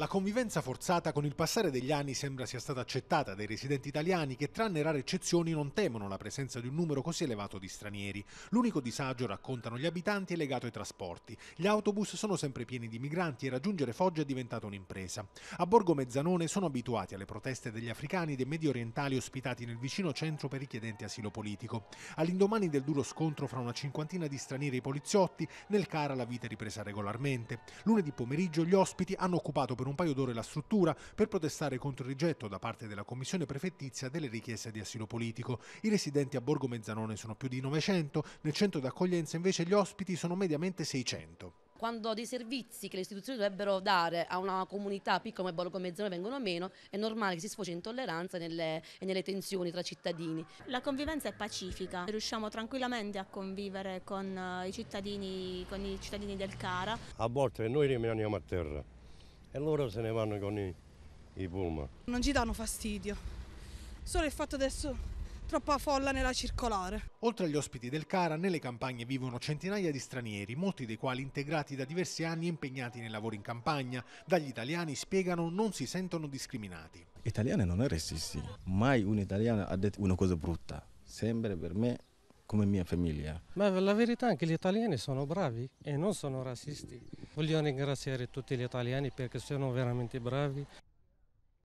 La convivenza forzata con il passare degli anni sembra sia stata accettata dai residenti italiani che tranne rare eccezioni non temono la presenza di un numero così elevato di stranieri. L'unico disagio, raccontano gli abitanti, è legato ai trasporti. Gli autobus sono sempre pieni di migranti e raggiungere Foggia è diventata un'impresa. A Borgo Mezzanone sono abituati alle proteste degli africani e dei medio orientali ospitati nel vicino centro per richiedenti asilo politico. All'indomani del duro scontro fra una cinquantina di stranieri e poliziotti, nel Cara la vita è ripresa regolarmente. Lunedì pomeriggio gli ospiti hanno occupato per un paio d'ore la struttura per protestare contro il rigetto da parte della commissione prefettizia delle richieste di asilo politico. I residenti a Borgo Mezzanone sono più di 900, nel centro d'accoglienza invece gli ospiti sono mediamente 600 quando dei servizi che le istituzioni dovrebbero dare a una comunità piccola come Borgo Mezzanone vengono meno, è normale che si sfocia in tolleranza nelle, e nelle tensioni tra cittadini. La convivenza è pacifica, riusciamo tranquillamente a convivere con eh, i cittadini, con i cittadini del Cara. A volte noi rimaniamo a terra e loro se ne vanno con i, i pullman. Non ci danno fastidio, solo il fatto adesso troppa folla nella circolare. Oltre agli ospiti del CARA, nelle campagne vivono centinaia di stranieri, molti dei quali integrati da diversi anni e impegnati nei lavori in campagna. Dagli italiani, spiegano, non si sentono discriminati. Italiani non è resisti, mai un italiano ha detto una cosa brutta. Sempre per me come mia famiglia. Ma la verità è che gli italiani sono bravi e non sono razzisti. Voglio ringraziare tutti gli italiani perché sono veramente bravi.